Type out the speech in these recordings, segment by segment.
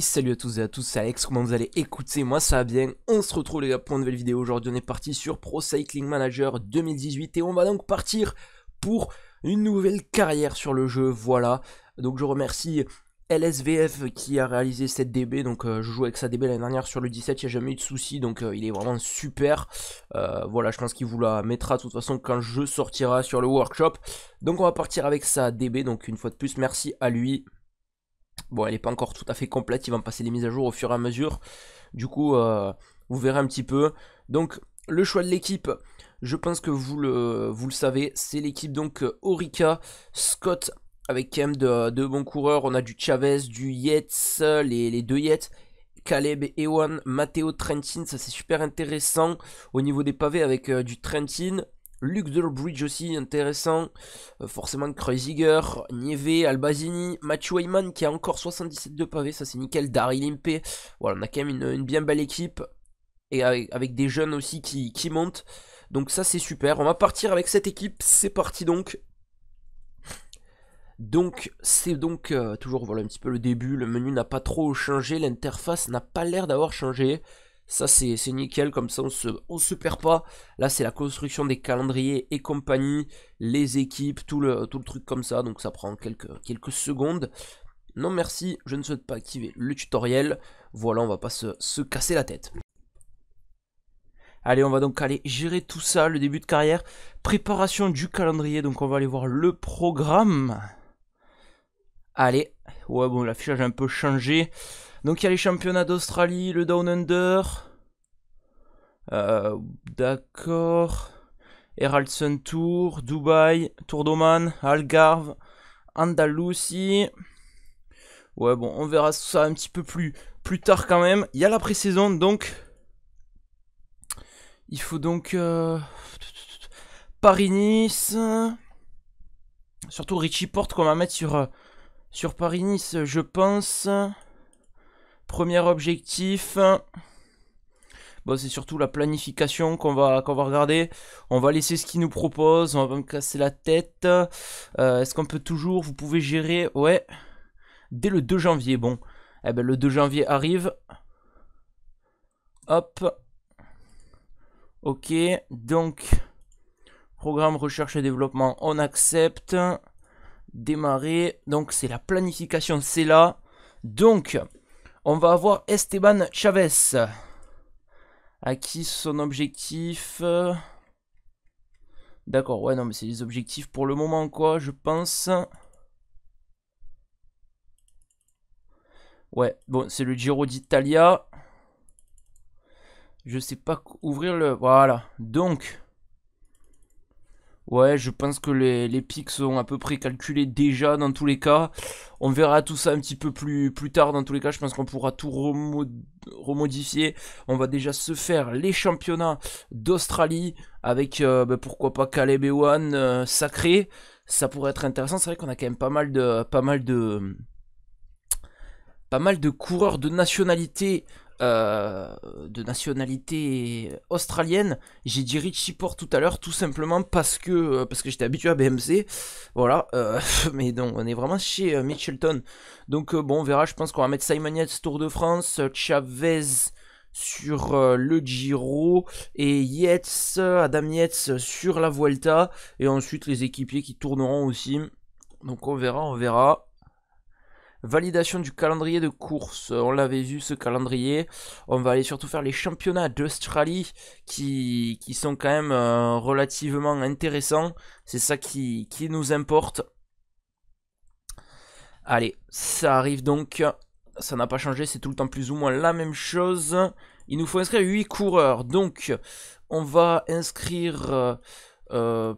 salut à tous et à tous, c'est Alex, comment vous allez écouter moi ça va bien, on se retrouve les gars pour une nouvelle vidéo, aujourd'hui on est parti sur Pro Cycling Manager 2018 et on va donc partir pour une nouvelle carrière sur le jeu, voilà. Donc je remercie LSVF qui a réalisé cette DB, donc euh, je joue avec sa DB l'année dernière sur le 17, il n'y a jamais eu de soucis, donc euh, il est vraiment super. Euh, voilà, je pense qu'il vous la mettra de toute façon quand le jeu sortira sur le workshop. Donc on va partir avec sa DB, donc une fois de plus merci à lui. Bon, elle n'est pas encore tout à fait complète, ils vont passer les mises à jour au fur et à mesure. Du coup, euh, vous verrez un petit peu. Donc, le choix de l'équipe, je pense que vous le, vous le savez, c'est l'équipe donc Orica, Scott, avec quand même de, bons coureurs. On a du Chavez, du Yates, les, deux Yates. Caleb Ewan, Matteo Trentin, ça c'est super intéressant au niveau des pavés avec euh, du Trentin, Luc Delbridge aussi, intéressant. Euh, forcément, Kreuziger, Nieve, Albazini, Mathieu qui a encore 77 de pavés, ça c'est nickel. Daryl voilà, on a quand même une, bien belle équipe. Et avec, des jeunes aussi qui, qui montent. Donc ça c'est super. On va partir avec cette équipe, c'est parti donc. Donc c'est donc euh, toujours voilà un petit peu le début, le menu n'a pas trop changé, l'interface n'a pas l'air d'avoir changé. Ça, c'est nickel, comme ça, on se, on se perd pas. Là, c'est la construction des calendriers et compagnie, les équipes, tout le, tout le truc comme ça. Donc, ça prend quelques, quelques secondes. Non, merci, je ne souhaite pas activer le tutoriel. Voilà, on va pas se, se casser la tête. Allez, on va donc aller gérer tout ça, le début de carrière. Préparation du calendrier, donc on va aller voir le programme. Allez, ouais, bon, l'affichage a un peu changé. Donc il y a les championnats d'Australie, le Down Under. Euh, d'accord. Heraldson Tour, Dubaï, Tour d'Oman, Algarve, Andalousie. Ouais, bon, on verra ça un petit peu plus, plus tard quand même. Il y a la pré-saison, donc... Il faut donc... Euh, Paris-Nice... Surtout Richie Porte qu'on va mettre sur, euh, sur Paris-Nice, je pense premier objectif. Bon, c'est surtout la planification qu'on va, qu'on va regarder. On va laisser ce qu'il nous propose. On va me casser la tête. Euh, est-ce qu'on peut toujours Vous pouvez gérer Ouais. Dès le 2 janvier. Bon. Eh ben, le 2 janvier arrive. Hop. Ok. Donc, programme recherche et développement, on accepte. Démarrer. Donc, c'est la planification, c'est là. Donc, on va avoir Esteban Chavez. À qui son objectif D'accord, ouais, non, mais c'est les objectifs pour le moment, quoi, je pense. Ouais, bon, c'est le Giro d'Italia. Je sais pas ouvrir le... Voilà. Donc, Ouais, je pense que les, pics sont à peu près calculés déjà dans tous les cas. On verra tout ça un petit peu plus, plus tard dans tous les cas. Je pense qu'on pourra tout remodifier. On va déjà se faire les championnats d'Australie avec euh, ben, pourquoi pas Caleb Ewan euh, sacré. Ça pourrait être intéressant. C'est vrai qu'on a quand même pas mal de pas mal de pas mal de coureurs de nationalité euh, de nationalité australienne. J'ai dit Richie Port tout à l'heure, tout simplement parce que, euh, parce que j'étais habitué à BMC. Voilà, euh, mais donc on est vraiment chez Mitchelton. Donc bon, on verra, je pense qu'on va mettre Simon Yates Tour de France, Chavez sur le Giro et Yates, Adam Yates sur la Vuelta et ensuite les équipiers qui tourneront aussi. Donc on verra, on verra. Validation du calendrier de course. Euh, on l'avait vu ce calendrier. On va aller surtout faire les championnats d'Australie qui, sont quand même euh, relativement intéressants. C'est ça qui, nous importe. Allez, ça arrive donc. Ça n'a pas changé, c'est tout le temps plus ou moins la même chose. Il nous faut inscrire 8 coureurs. Donc, on va inscrire euh,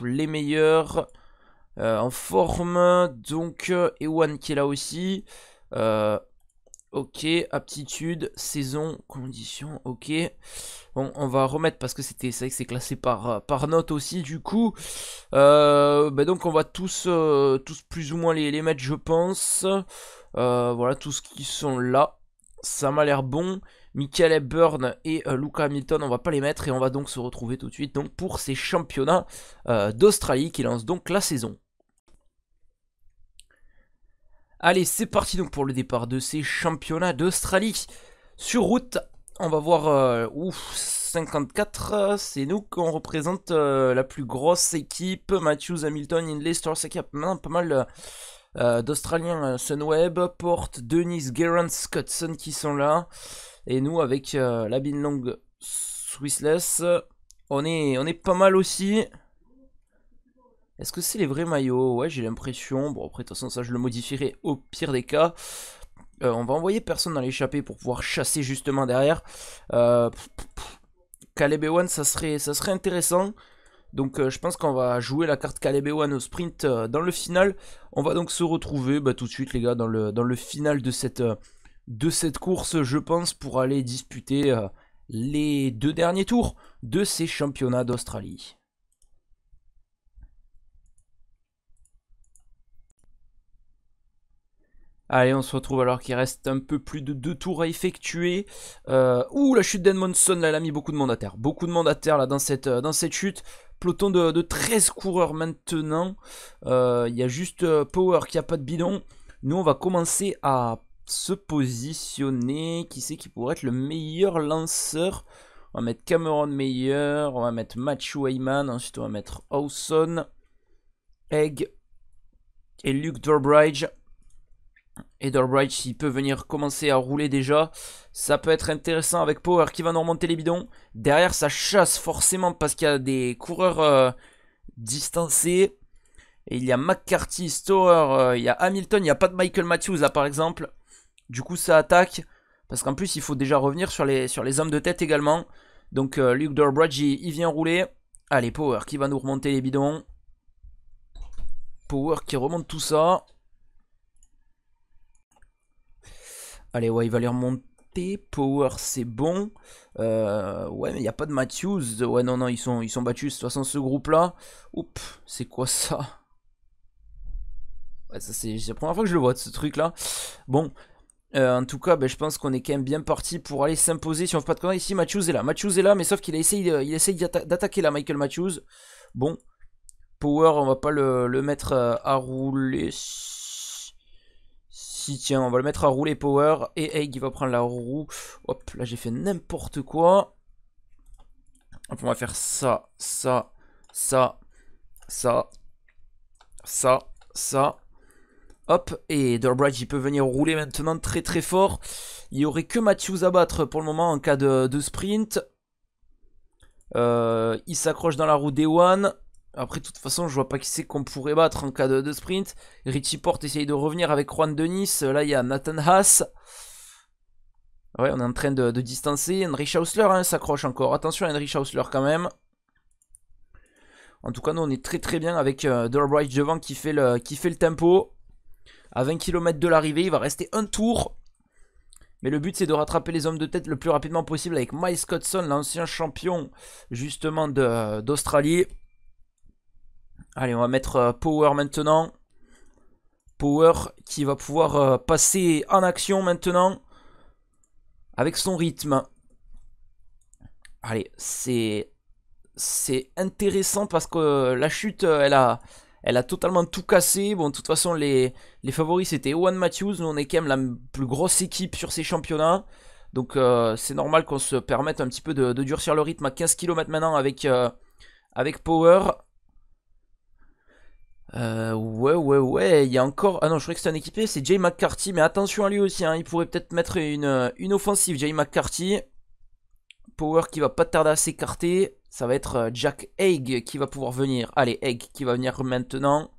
les meilleurs. Euh, en forme. Donc, euh, Ewan qui est là aussi. Euh, ok, aptitude, saison, condition, ok. Bon, on va remettre parce que c'était c'est que c'est classé par, par note aussi du coup. Ben donc on va tous, tous plus ou moins les, mettre je pense. voilà, tous qui sont là. Ça m'a l'air bon. Michael Burn et euh, Luca Hamilton, on va pas les mettre et on va donc se retrouver tout de suite donc, pour ces championnats euh, d'Australie qui lancent donc la saison. Allez, c'est parti donc pour le départ de ces championnats d'Australie. Sur route, on va voir... 54, euh, c'est nous qu'on représente la plus grosse équipe. Matthews, Hamilton, Inley, Storrs, qui a maintenant pas mal... d'Australiens Sunweb, Porte, Denis, Gerrand, Scottson qui sont là. Et nous, avec euh, la bin long Swissless, on est, on est pas mal aussi. Est-ce que c'est les vrais maillots Ouais, j'ai l'impression. Bon, après, de toute façon, ça, je le modifierai au pire des cas. Euh, on va envoyer personne dans l'échappée pour pouvoir chasser justement derrière. Euh, One, ça serait, ça serait intéressant. Donc euh, je pense qu'on va jouer la carte Caleb One au sprint dans le final. On va donc se retrouver bah, tout de suite les gars dans le, dans le final de cette de cette course, je pense, pour aller disputer euh, les deux derniers tours de ces championnats d'Australie. Allez, on se retrouve alors qu'il reste un peu plus de deux tours à effectuer. Euh, ouh, la chute d'Edmondson, là, elle a mis beaucoup de mandataires, Beaucoup de mandataires là, dans cette, euh, dans cette chute. Peloton de, 13 coureurs maintenant. Il y a juste Power qui a pas de bidon. Nous, on va commencer à se positionner. Qui c'est qui pourrait être le meilleur lanceur On va mettre Cameron Meyer, on va mettre Matthew Wayman, ensuite on va mettre Hawson, Egg et Luke Durbridge. Et Durbridge, il peut venir commencer à rouler déjà, ça peut être intéressant avec Power qui va nous remonter les bidons. Derrière, ça chasse forcément parce qu'il y a des coureurs euh, distancés. Et il y a McCarthy, Storer, euh, il y a Hamilton, il n'y a pas de Michael Matthews là par exemple. Du coup, ça attaque. Parce qu'en plus, il faut déjà revenir sur les, sur les hommes de tête également. Donc, euh, Luke Dorbridge, il, vient rouler. Allez, Power qui va nous remonter les bidons. Power qui remonte tout ça. Allez, ouais, il va les remonter. Power, c'est bon. Euh, ouais, mais il n'y a pas de Matthews. Ouais, non, non, ils sont, ils sont battus. De toute façon, ce groupe-là. Oups, c'est quoi ça c'est la première fois que je le vois, ce truc-là. Bon, euh, en tout cas, ben, je pense qu'on est quand même bien parti pour aller s'imposer. Si on ne fait pas de conneries, ici Matthews est là. Matthews est là, mais sauf qu'il essaye, d'attaquer là, Michael Matthews. Bon, Power, on va pas le, mettre euh, à rouler. Si, tiens, on va le mettre à rouler Power. Et Egg, il va prendre la roue. Hop, là, j'ai fait n'importe quoi. on va faire ça, ça, ça, ça, ça, ça. Hop, et Durbridge il peut venir rouler maintenant très très fort. Il n'y aurait que Matthews à battre pour le moment en cas de, sprint. Euh, il s'accroche dans la roue des One. Après, de toute façon, je vois pas qui c'est qu'on pourrait battre en cas de, sprint. Richie Porte essaye de revenir avec Juan Denis. Là, il y a Nathan Haas. Ouais, on est en train de, distancer. Henry Schausler hein, s'accroche encore. Attention à Henry Schausler quand même. En tout cas, nous, on est très très bien avec euh, devant qui fait le, qui fait le tempo. À 20 km de l'arrivée, il va rester un tour. Mais le but, c'est de rattraper les hommes de tête le plus rapidement possible avec Miles Scottson, l'ancien champion, justement, d'Australie. Allez, on va mettre euh, Power maintenant. Power qui va pouvoir euh, passer en action maintenant avec son rythme. Allez, c'est c'est intéressant parce que euh, la chute, elle a, elle a totalement tout cassé. Bon, de toute façon, les, favoris c'était Owen Matthews. Nous, on est quand même la plus grosse équipe sur ces championnats. Donc, euh, c'est normal qu'on se permette un petit peu de, durcir le rythme à 15 km maintenant avec, euh, avec Power. Euh, ouais, ouais, ouais. Il y a encore. Ah non, je croyais que c'était un équipé. C'est Jay McCarthy. Mais attention à lui aussi. Hein. Il pourrait peut-être mettre une, une offensive, Jay McCarthy. Power qui va pas tarder à s'écarter. Ça va être euh, Jack Egg qui va pouvoir venir. Allez, Egg qui va venir maintenant.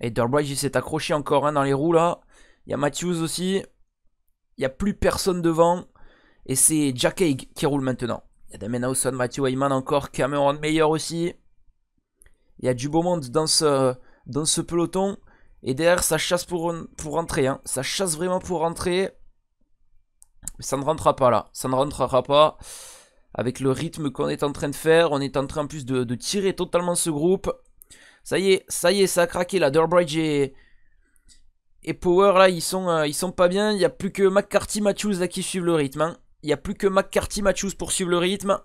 Et Derbright, il s'est accroché encore un hein, dans les roues là. Il y a Matthews aussi. Il n'y a plus personne devant. Et c'est Jack Haig qui roule maintenant. Il y a Damien Matthew Heyman encore, Cameron meilleur aussi. Il y a du beau monde dans ce, dans ce peloton. Et derrière, ça chasse pour, pour rentrer. Hein. Ça chasse vraiment pour rentrer. Mais ça ne rentrera pas là. Ça ne rentrera pas avec le rythme qu'on est en train de faire. On est en train en plus de, tirer totalement ce groupe. Ça y est, ça y est, ça a craqué là. Durbridge et, Power là, ils sont, euh, ils sont pas bien. Il n'y a plus que McCarthy, Matthews là qui suivent le rythme. Hein. Il n'y a plus que McCarthy, Matthews pour suivre le rythme.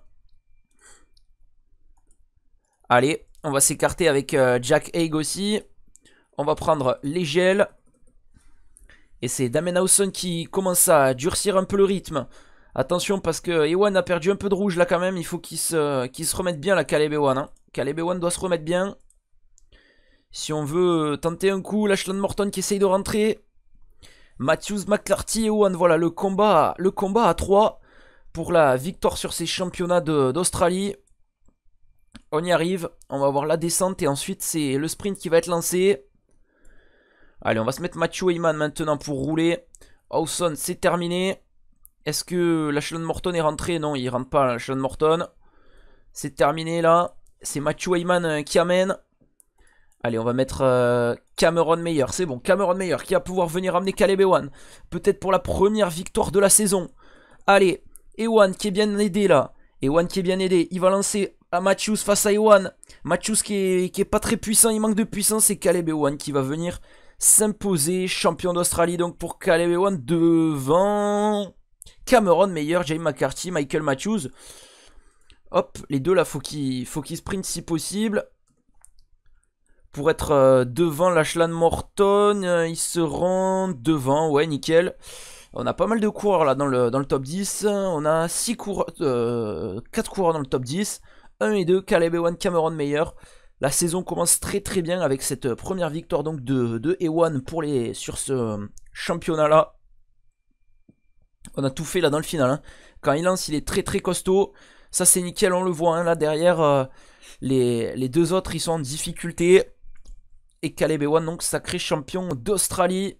Allez, on va s'écarter avec euh, Jack Haig aussi. On va prendre les gels. Et c'est Damenhausen qui commence à durcir un peu le rythme. Attention parce que Ewan a perdu un peu de rouge là quand même. Il faut qu'il se, se, remette bien la Caleb Ewan. Hein. Caleb Ewan doit se remettre bien. Si on veut euh, tenter un coup, Lachlan Morton qui essaye de rentrer. Matthews, McClarty, Ewan, voilà le combat, le combat à 3 pour la victoire sur ces championnats d'Australie. On y arrive, on va voir la descente et ensuite c'est le sprint qui va être lancé. Allez, on va se mettre Matthew Eyman maintenant pour rouler. Hawson, c'est terminé. Est-ce que la Morton est rentrée Non, il rentre pas, la Morton. C'est terminé, là. C'est Matthew Heyman euh, qui amène. Allez, on va mettre euh, Cameron Meyer. C'est bon, Cameron Meyer qui va pouvoir venir amener Caleb One. Peut-être pour la première victoire de la saison. Allez, Ewan qui est bien aidé, là. Ewan qui est bien aidé. Il va lancer à Matthews face à Ewan. Matthews qui est, pas très puissant, il manque de puissance. C'est Caleb One qui va venir s'imposer. Champion d'Australie donc pour Caleb One devant... Cameron Meyer, James McCarthy, Michael Matthews. Hop, les deux là, faut qu'ils sprint sprintent si possible. Pour être euh, devant Lachlan Morton, euh, ils seront devant, ouais, nickel. On a pas mal de coureurs là dans le, dans le top 10. On a 6 coureurs, 4 euh, coureurs dans le top 10. 1 et 2, Caleb Ewan, Cameron Meyer. La saison commence très très bien avec cette première victoire donc de, de Ewan pour les, sur ce championnat là. On a tout fait là dans le final. Hein. Quand il lance, il est très très costaud. Ça c'est nickel, on le voit hein. là derrière. Euh, les, deux autres, ils sont en difficulté. Et Caleb Ewan, donc sacré champion d'Australie.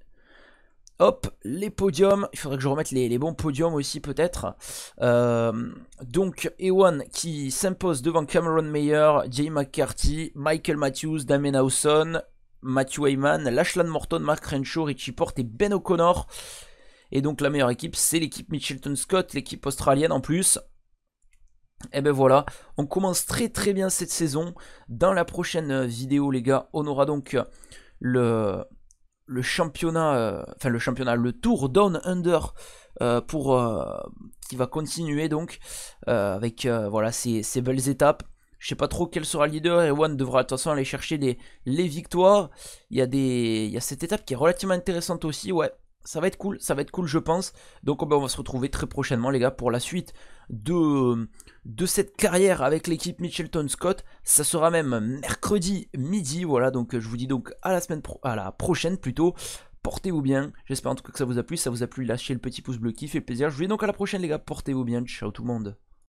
Hop, les podiums. Il faudrait que je remette les, bons podiums aussi peut-être. Euh, donc Ewan qui s'impose devant Cameron Mayer, Jay McCarthy, Michael Matthews, Damien Howson, Matthew Heyman, Lachlan Morton, Mark Renshaw, Richie Porte et Ben O'Connor. Et donc la meilleure équipe, c'est l'équipe Mitchelton Scott, l'équipe australienne en plus. Et ben voilà, on commence très très bien cette saison. Dans la prochaine euh, vidéo, les gars, on aura donc euh, le, le championnat, euh, enfin le championnat, le tour Down Under pour, qui va continuer donc avec voilà ces, belles étapes. Je sais pas trop quel sera le leader. et One devra de toute façon aller chercher les, les victoires. Il y, a des, il y a cette étape qui est relativement intéressante aussi, ouais ça va être cool, ça va être cool je pense. Donc oh, ben, on va se retrouver très prochainement les gars pour la suite de, de cette carrière avec l'équipe Mitchelton Scott. Ça sera même mercredi midi, voilà donc je vous dis donc à la semaine à la prochaine plutôt. Portez-vous bien, j'espère en tout cas que ça vous a plu, si ça vous a plu lâchez le petit pouce bleu qui fait plaisir. Je vous dis donc à la prochaine les gars, portez-vous bien, ciao tout le monde.